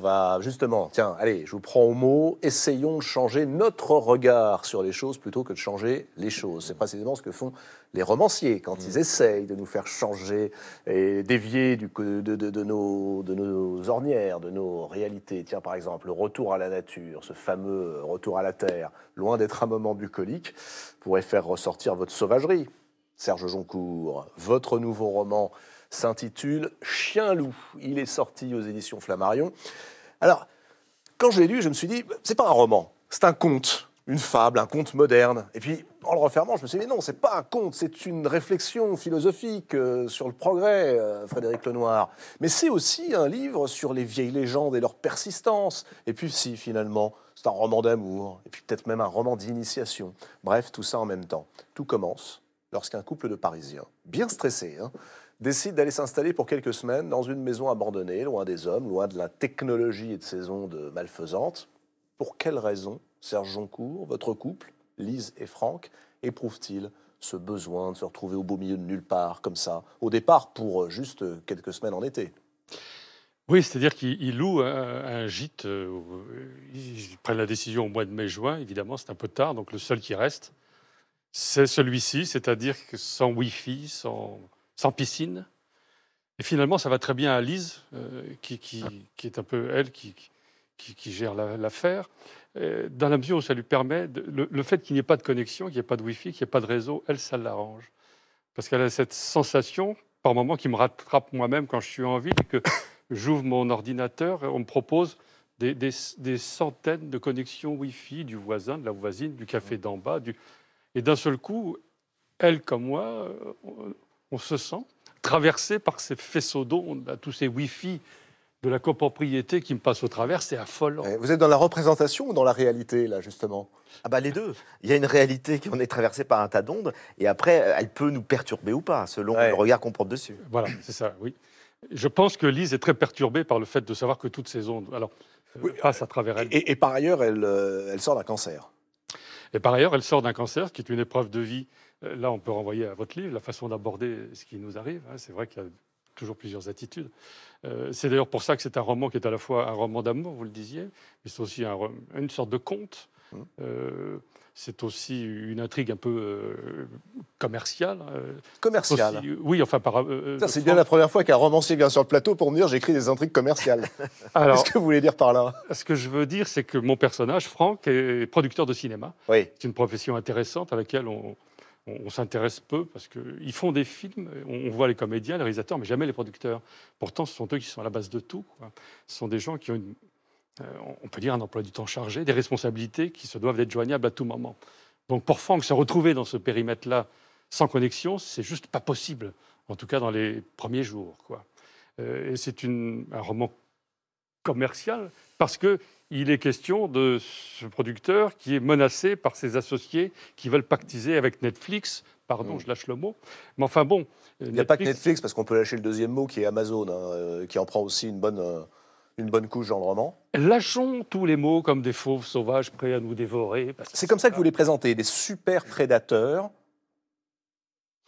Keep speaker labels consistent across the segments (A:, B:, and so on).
A: va justement, tiens, allez, je vous prends au mot, essayons de changer notre regard sur les choses plutôt que de changer les choses. C'est précisément ce que font les romanciers quand ils mm. essayent de nous faire changer et dévier du, de, nos, de nos ornières, de nos réalités. Tiens, par exemple, le retour à la nature, ce fameux retour à la terre, loin d'être un moment bucolique, pourrait faire ressortir votre sauvagerie. Serge Joncourt, votre nouveau roman s'intitule Chien-loup. Il est sorti aux éditions Flammarion. Alors, quand je l'ai lu, je me suis dit, c'est pas un roman, c'est un conte, une fable, un conte moderne. Et puis, en le refermant, je me suis dit, mais non, c'est pas un conte, c'est une réflexion philosophique euh, sur le progrès, euh, Frédéric Lenoir. Mais c'est aussi un livre sur les vieilles légendes et leur persistance. Et puis, si, finalement, c'est un roman d'amour, et puis peut-être même un roman d'initiation. Bref, tout ça en même temps. Tout commence lorsqu'un couple de Parisiens, bien stressés, hein, décide d'aller s'installer pour quelques semaines dans une maison abandonnée, loin des hommes, loin de la technologie et de ces ondes malfaisantes. Pour quelles raisons Serge Joncourt, votre couple, Lise et Franck, éprouvent-ils ce besoin de se retrouver au beau milieu de nulle part, comme ça, au départ pour euh, juste quelques semaines en été
B: oui, c'est-à-dire qu'ils louent un, gîte. Euh, ils prennent la décision au mois de mai-juin. Évidemment, c'est un peu tard. Donc le seul qui reste, c'est celui-ci, c'est-à-dire que sans Wi-Fi, sans, sans piscine. Et finalement, ça va très bien à Lise, euh, qui, est un peu elle qui, qui, gère l'affaire, euh, dans la mesure où ça lui permet, de, le, fait qu'il n'y ait pas de connexion, qu'il n'y ait pas de Wi-Fi, qu'il n'y ait pas de réseau, elle, ça l'arrange. Parce qu'elle a cette sensation, par moment, qui me rattrape moi-même quand je suis en ville, que j'ouvre mon ordinateur et on me propose des, centaines de connexions Wi-Fi du voisin, de la voisine, du café d'en bas. Du... Et d'un seul coup, elle comme moi, euh, on se sent traversé par ces faisceaux d'ondes, tous ces Wi-Fi de la copropriété qui me passent au travers, c'est
C: affolant. Eh, vous êtes dans la représentation ou dans la réalité, là, justement Ah bah les deux. Il y a une réalité qui en est traversée par un tas d'ondes, et après, elle peut nous perturber ou pas, selon le regard qu'on porte dessus. Voilà, c'est ça, oui.
B: Je pense que Lise est très perturbée par le fait de savoir que toutes ces ondes alors, euh, passent à travers elle. Et,
A: par ailleurs, elle, euh, elle sort d'un cancer.
B: Et par ailleurs, elle sort d'un cancer, qui est une épreuve de vie euh, là, on peut renvoyer à votre livre, la façon d'aborder ce qui nous arrive. Hein. C'est vrai qu'il y a toujours plusieurs attitudes. Euh, c'est d'ailleurs pour ça que c'est un roman qui est à la fois un roman d'amour, vous le disiez, mais c'est aussi une sorte de conte. Hum. Euh, c'est aussi une intrigue un peu commerciale. commerciale. oui, enfin par. c'est bien la
A: première fois qu'un romancier vient sur le plateau pour me dire j'écris des intrigues commerciales. Qu'est-ce que vous voulez dire par là
B: Ce que je veux dire, c'est que mon personnage, Franck, est producteur de cinéma. C'est une profession intéressante à laquelle on, on, s'intéresse peu parce qu'ils font des films, on, voit les comédiens, les réalisateurs, mais jamais les producteurs. Pourtant, ce sont eux qui sont à la base de tout. Ce sont des gens qui ont, euh, on peut dire, un emploi du temps chargé, des responsabilités qui se doivent d'être joignables à tout moment. Donc pour Franck, se retrouver dans ce périmètre-là sans connexion, c'est juste pas possible, en tout cas dans les premiers jours. Quoi. Euh, et c'est un roman commercial parce que il est question de ce producteur qui est menacé par ses associés qui veulent pactiser avec Netflix. Pardon, mm. je lâche le mot. Mais enfin bon.
A: Euh, il n'y a pas que Netflix, parce qu'on peut lâcher le deuxième mot qui est Amazon, hein, euh, qui en prend aussi une bonne, euh, une bonne couche dans le roman. Lâchons tous les mots comme des fauves sauvages prêts à nous dévorer. C'est comme ça que vous les présentez, des super prédateurs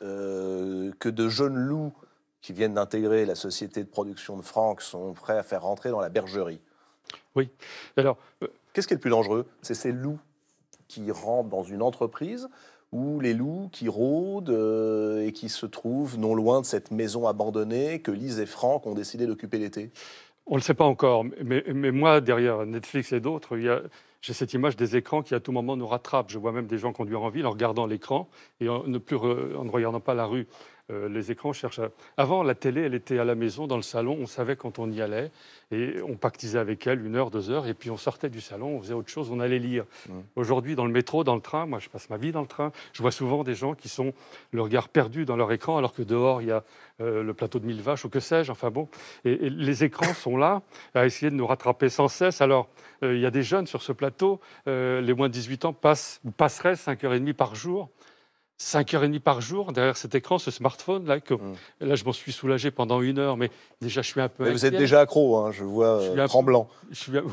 A: que de jeunes loups qui viennent d'intégrer la société de production de Franck sont prêts à faire rentrer dans la bergerie. Oui. Alors, euh, Qu'est-ce qui est le plus dangereux C'est ces loups qui rentrent dans une entreprise ou les loups qui rôdent euh, et qui se trouvent non loin de cette maison abandonnée que Lise et Franck ont décidé d'occuper l'été
B: On ne le sait pas encore, mais, moi, derrière Netflix et d'autres, j'ai cette image des écrans qui à tout moment nous rattrapent. Je vois même des gens conduire en ville en regardant l'écran et ne, plus en ne regardant pas la rue. Euh, les écrans cherchent. Avant, la télé, elle était à la maison, dans le salon, on savait quand on y allait, et on pactisait avec elle une heure, deux heures, et puis on sortait du salon, on faisait autre chose, on allait lire. Mmh. Aujourd'hui, dans le métro, dans le train, moi je passe ma vie dans le train, je vois souvent des gens qui sont le regard perdu dans leur écran, alors que dehors, il y a euh, le plateau de mille vaches ou que sais-je, enfin bon. Et, les écrans sont là, à essayer de nous rattraper sans cesse. Alors, euh, il y a des jeunes sur ce plateau, les moins de 18 ans passent passeraient 5h30 par jour 5h30 par jour derrière cet écran, ce smartphone. Là, que, hmm. là je m'en suis soulagé pendant une heure, mais déjà, je suis un peu. Mais vous êtes déjà
A: accro, hein, je vois, euh, un tremblant.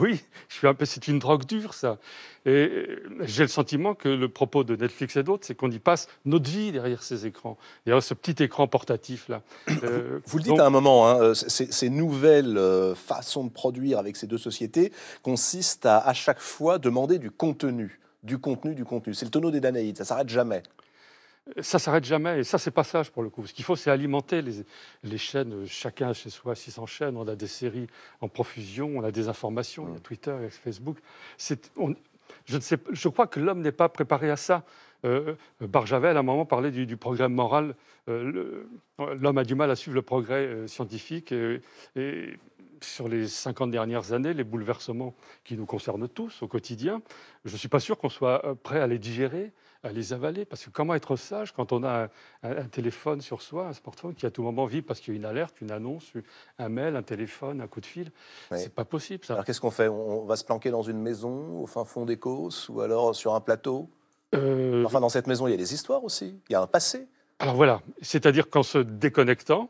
B: oui, je suis un peu. C'est une drogue dure, ça. Et euh, j'ai le sentiment que le propos de Netflix et d'autres, c'est qu'on y passe notre vie derrière ces écrans, derrière ce petit écran portatif là. vous, euh, le dites à un
A: moment, hein, ces, nouvelles façons de produire avec ces deux sociétés consistent à à chaque fois demander du contenu, du contenu, du contenu. C'est le tonneau des Danaïdes, ça s'arrête jamais
B: ça s'arrête jamais. Et ça, c'est pas sage pour le coup. Ce qu'il faut, c'est alimenter les, les, chaînes, euh, chacun chez soi, 600 chaînes. On a des séries en profusion, on a des informations, il y a Twitter, il Facebook. je, ne sais, je crois que l'homme n'est pas préparé à ça. Euh, euh, Barjavel, à un moment, parlait du, progrès moral. l'homme a du mal à suivre le progrès scientifique. Et, et, sur les 50 dernières années, les bouleversements qui nous concernent tous au quotidien, je ne suis pas sûr qu'on soit prêt à les digérer à les avaler. Parce que comment être sage quand on a un, téléphone sur soi, un smartphone qui à tout moment vit parce qu'il y a une alerte, une annonce, un mail, un téléphone, un coup de fil C'est
A: pas possible Alors qu'est-ce qu'on fait On va se planquer dans une maison au fin fond des causes ou alors sur un plateau euh, Enfin, dans cette maison, il y a des histoires aussi, il y a un passé.
B: Alors voilà, c'est-à-dire qu'en se déconnectant,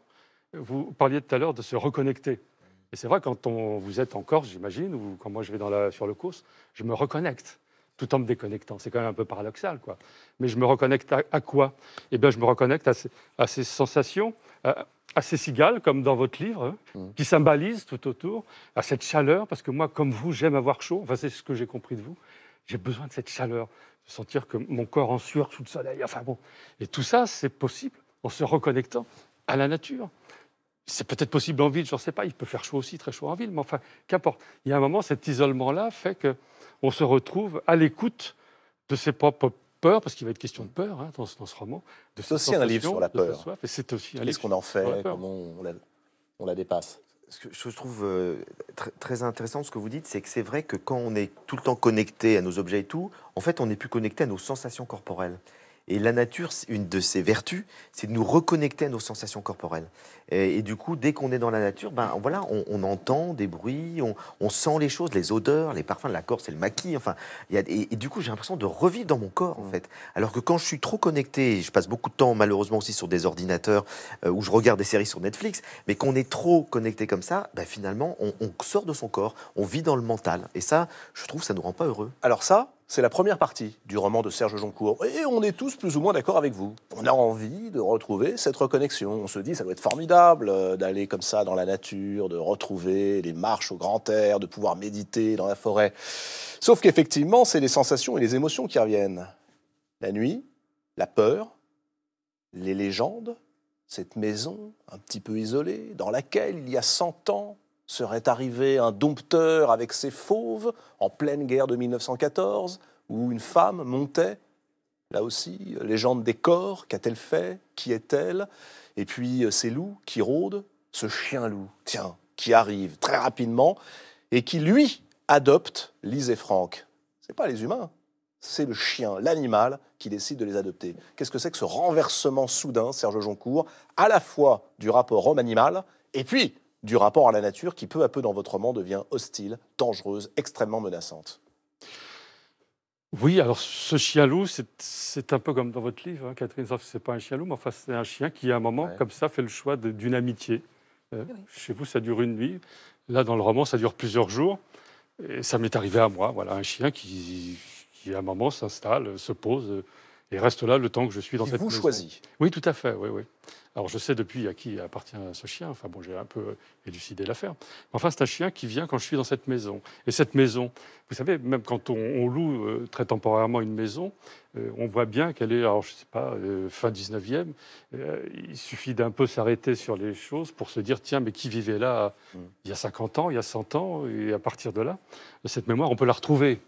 B: vous parliez tout à l'heure de se reconnecter. Et c'est vrai, quand on, vous êtes en Corse, j'imagine, ou quand moi je vais dans la, sur le course, je me reconnecte tout en me déconnectant. C'est quand même un peu paradoxal, quoi. Mais je me reconnecte à, quoi Eh bien, je me reconnecte à ces, sensations, à, ces cigales, comme dans votre livre, hein, mm. qui symbolisent tout autour, à cette chaleur, parce que moi, comme vous, j'aime avoir chaud. Enfin, c'est ce que j'ai compris de vous. J'ai besoin de cette chaleur, de sentir que mon corps en sueur sous le soleil. Enfin bon, et tout ça, c'est possible en se reconnectant à la nature c'est peut-être possible en ville, je ne sais pas. Il peut faire chaud aussi, très chaud en ville, mais enfin, qu'importe. Il y a un moment, cet isolement-là fait qu'on se retrouve à l'écoute de ses propres peurs, parce qu'il va être question de peur hein, dans, ce roman. C'est aussi un livre sur la peur. c'est aussi
C: Qu'est-ce qu'on en fait Comment on la, dépasse je trouve euh, très, très, intéressant ce que vous dites, c'est que c'est vrai que quand on est tout le temps connecté à nos objets et tout, en fait, on n'est plus connecté à nos sensations corporelles. Et la nature, une de ses vertus, c'est de nous reconnecter à nos sensations corporelles. Et, du coup, dès qu'on est dans la nature, ben, voilà, on, entend des bruits, on, sent les choses, les odeurs, les parfums de la Corse et le maquis. Enfin, et, du coup, j'ai l'impression de revivre dans mon corps, en mm. fait. Alors que quand je suis trop connecté, je passe beaucoup de temps, malheureusement aussi, sur des ordinateurs ou euh, où je regarde des séries sur Netflix, mais qu'on est trop connecté comme ça, ben, finalement, on, on sort de son corps, on vit dans le mental. Et ça, je trouve, ça ne nous rend pas heureux. Alors ça, c'est la première partie du
A: roman de Serge Joncourt. Et on est tous plus ou moins d'accord avec vous. On a envie de retrouver cette reconnexion. On se dit, ça doit être formidable euh, d'aller comme ça dans la nature, de retrouver les marches au grand air, de pouvoir méditer dans la forêt. Sauf qu'effectivement, c'est les sensations et les émotions qui reviennent. La nuit, la peur, les légendes, cette maison un petit peu isolée, dans laquelle il y a cent ans, Serait arrivé un dompteur avec ses fauves en pleine guerre de 1914, où une femme montait Là aussi, légende des corps, qu'a-t-elle fait Qui est-elle Et puis euh, ces loups qui rôdent, ce chien-loup, tiens, qui arrive très rapidement et qui, lui, adopte Lise et Franck. Ce pas les humains, c'est le chien, l'animal, qui décide de les adopter. Qu'est-ce que c'est que ce renversement soudain, Serge Joncourt, à la fois du rapport homme-animal et puis du rapport à la nature qui peu à peu dans votre roman devient hostile, dangereuse, extrêmement menaçante.
B: Oui, alors ce chien loup, c'est un peu comme dans votre livre, hein, Catherine c'est pas un chien loup, mais enfin c'est un chien qui à un moment comme ça fait le choix d'une amitié. Euh, chez vous, ça dure une nuit. Là, dans le roman, ça dure plusieurs jours. Et ça m'est arrivé à moi. Voilà, un chien qui, qui à un moment s'installe, se pose euh, et reste là le temps que je suis dans cette. cette vous maison. Oui, tout à fait. Oui, oui. Alors je sais depuis à qui appartient ce chien, enfin bon, j'ai un peu élucidé l'affaire. Enfin, c'est un chien qui vient quand je suis dans cette maison. Et cette maison, vous savez, même quand on, loue euh, très temporairement une maison, euh, on voit bien qu'elle est, alors je sais pas, euh, fin 19e. il suffit d'un peu s'arrêter sur les choses pour se dire, tiens, mais qui vivait là mm. il y a 50 ans, il y a 100 ans, et à partir de là, cette mémoire, on peut la retrouver.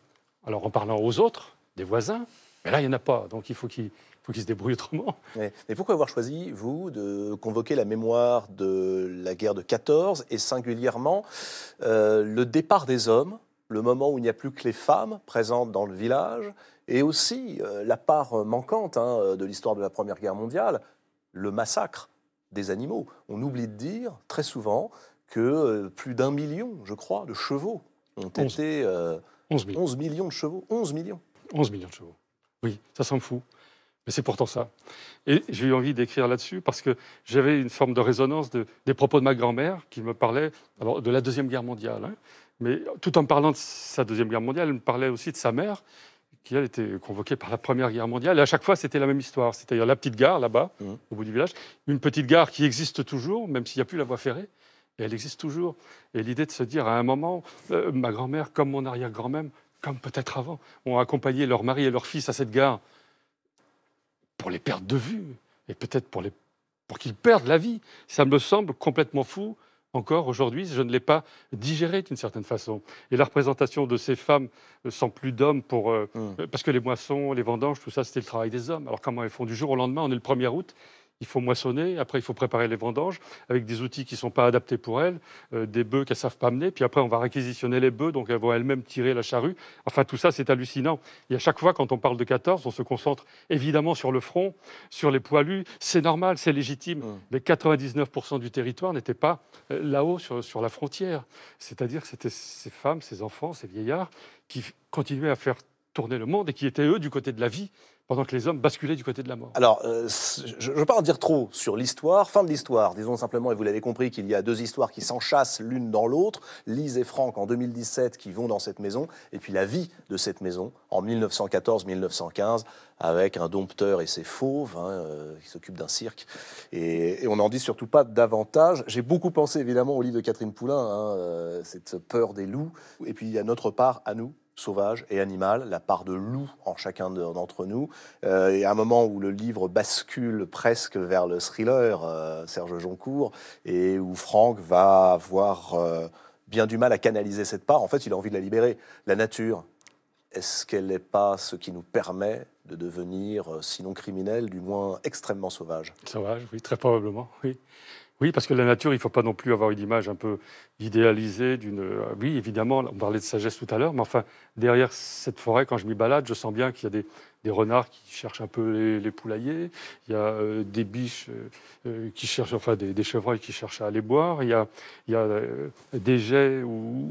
B: Alors en parlant aux autres, des voisins, mais là, il n'y en a pas, donc il faut qu'il faut qu'il se débrouille autrement.
A: Mais, pourquoi avoir choisi, vous, de convoquer la mémoire de la guerre de 14 et singulièrement euh, le départ des hommes, le moment où il n'y a plus que les femmes présentes dans le village, et aussi euh, la part manquante hein, de l'histoire de la Première Guerre mondiale, le massacre des animaux. On oublie de dire très souvent que euh, plus d'un million, je crois, de chevaux ont été... 11 millions. 11 millions de chevaux. 11 millions. 11 millions de chevaux. Oui, ça s'en fout. Mais c'est pourtant ça.
B: Et j'ai eu envie d'écrire là-dessus parce que j'avais une forme de résonance des propos de ma grand-mère qui me parlait alors, de la Deuxième Guerre mondiale. Hein. mais tout en parlant de sa Deuxième Guerre mondiale, elle me parlait aussi de sa mère qui, elle, était convoquée par la Première Guerre mondiale. Et à chaque fois, c'était la même histoire. C'est-à-dire la petite gare là-bas, mmh. au bout du village. Une petite gare qui existe toujours, même s'il n'y a plus la voie ferrée. Et elle existe toujours. Et l'idée de se dire à un moment, euh, ma grand-mère, comme mon arrière-grand-mère, comme peut-être avant, ont accompagné leur mari et leur fils à cette gare pour les perdre de vue et peut-être pour, qu'ils perdent la vie. Ça me semble complètement fou. Encore aujourd'hui, je ne l'ai pas digéré d'une certaine façon. Et la représentation de ces femmes sans plus d'hommes, pour, euh, hum. parce que les moissons, les vendanges, tout ça, c'était le travail des hommes. Alors comment elles font du jour au lendemain On est le 1er août, il faut moissonner, après il faut préparer les vendanges avec des outils qui ne sont pas adaptés pour elles, euh, des bœufs qu'elles ne savent pas mener, puis après on va réquisitionner les bœufs, donc elles vont elles-mêmes tirer la charrue. Enfin tout ça c'est hallucinant. Et à chaque fois quand on parle de 14, on se concentre évidemment sur le front, sur les poilus, c'est normal, c'est légitime, mmh. mais 99% du territoire n'était pas euh, là-haut sur, sur la frontière. C'est-à-dire que c'était ces femmes, ces enfants, ces vieillards qui continuaient à faire tourner le monde et qui étaient, eux, du côté de la vie, pendant que les hommes basculaient du côté de la mort.
A: Alors, euh, je ne veux pas en dire trop sur l'histoire, fin de l'histoire. Disons simplement, et vous l'avez compris, qu'il y a deux histoires qui s'enchassent l'une dans l'autre, Lise et Franck en 2017 qui vont dans cette maison, et puis la vie de cette maison en 1914-1915, avec un dompteur et ses fauves hein, euh, qui s'occupent d'un cirque. Et, on n'en dit surtout pas davantage. J'ai beaucoup pensé évidemment au livre de Catherine Poulain, hein, euh, cette peur des loups, et puis il y a notre part à nous, sauvage et animal, la part de loup en chacun d'entre nous. Euh, et à un moment où le livre bascule presque vers le thriller, euh, Serge Joncourt, et où Franck va avoir euh, bien du mal à canaliser cette part, en fait, il a envie de la libérer. La nature, est-ce qu'elle n'est pas ce qui nous permet de devenir, sinon criminel, du moins extrêmement sauvage
B: Sauvage, oui, très probablement, oui. Oui, parce que la nature, il ne faut pas non plus avoir une image un peu idéalisée d'une. Euh, oui, évidemment, on parlait de sagesse tout à l'heure, mais enfin, derrière cette forêt, quand je m'y balade, je sens bien qu'il y a des, renards qui cherchent un peu les, poulaillers, il y a euh, des biches euh, qui cherchent, enfin, des, des, chevreuils qui cherchent à aller boire, il y a, des jets ou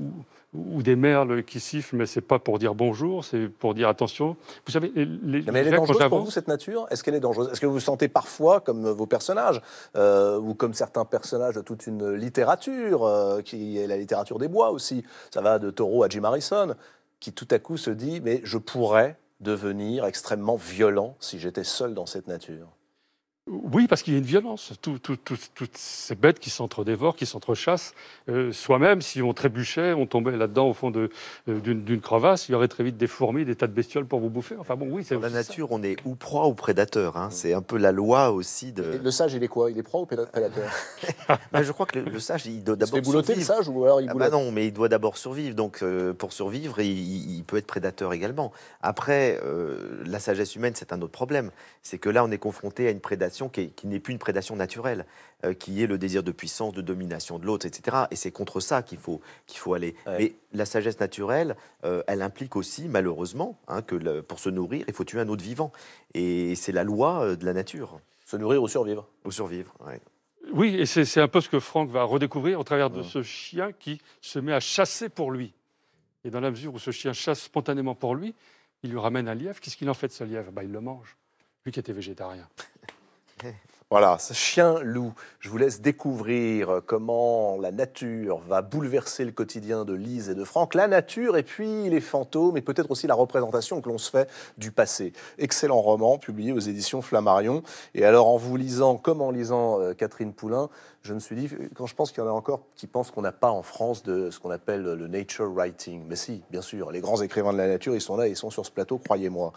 B: ou des merles qui sifflent, mais c'est pas pour dire bonjour, c'est pour dire attention. Vous savez, les, mais elle est dangereuse pour vous
A: cette nature Est-ce qu'elle est dangereuse Est-ce que vous vous sentez parfois comme vos personnages euh, ou comme certains personnages de toute une littérature euh, qui est la littérature des bois aussi Ça va de taureau à Jim Harrison, qui tout à coup se dit mais je pourrais devenir extrêmement violent si j'étais seul dans cette nature.
B: Oui, parce qu'il y a une violence. toutes ces bêtes qui s'entre-dévorent, qui s'entrechassent. Euh, Soi-même, si on trébuchait, on tombait là-dedans au fond euh, d'une crevasse, il y aurait très vite des fourmis, des tas de bestioles pour vous bouffer. Enfin bon, oui, c'est. la
C: nature, on est ou proie ou prédateur. Hein. C'est un peu la loi aussi de. le sage, il est quoi Il est proie ou prédateur Je crois que le, sage, il doit d'abord survivre. le sage ou alors il ah bah Non, mais il doit d'abord survivre. Donc euh, pour survivre, il, peut être prédateur également. Après, euh, la sagesse humaine, c'est un autre problème. C'est que là, on est confronté à une prédation qui, n'est plus une prédation naturelle, euh, qui est le désir de puissance, de domination de l'autre, etc. Et c'est contre ça qu'il faut, qu'il faut aller. Mais la sagesse naturelle, euh, elle implique aussi, malheureusement, hein, que pour se nourrir, il faut tuer un autre vivant. Et c'est la loi euh, de la nature. Se nourrir ou survivre Ou survivre, oui.
B: Oui, et c'est un peu ce que Franck va redécouvrir au travers de ce chien qui se met à chasser pour lui. Et dans la mesure où ce chien chasse spontanément pour lui, il lui ramène un lièvre. Qu'est-ce qu'il en fait de ce lièvre bah, Il le mange, lui qui était végétarien.
A: Voilà, ce chien-loup, je vous laisse découvrir comment la nature va bouleverser le quotidien de Lise et de Franck, la nature et puis les fantômes et peut-être aussi la représentation que l'on se fait du passé. Excellent roman publié aux éditions Flammarion. Et alors en vous lisant, comme en lisant euh, Catherine Poulain, je me suis dit, quand je pense qu'il y en a encore qui pensent qu'on n'a pas en France de ce qu'on appelle le nature writing, mais si, bien sûr, les grands écrivains de la nature, ils sont là, ils sont sur ce plateau, croyez-moi.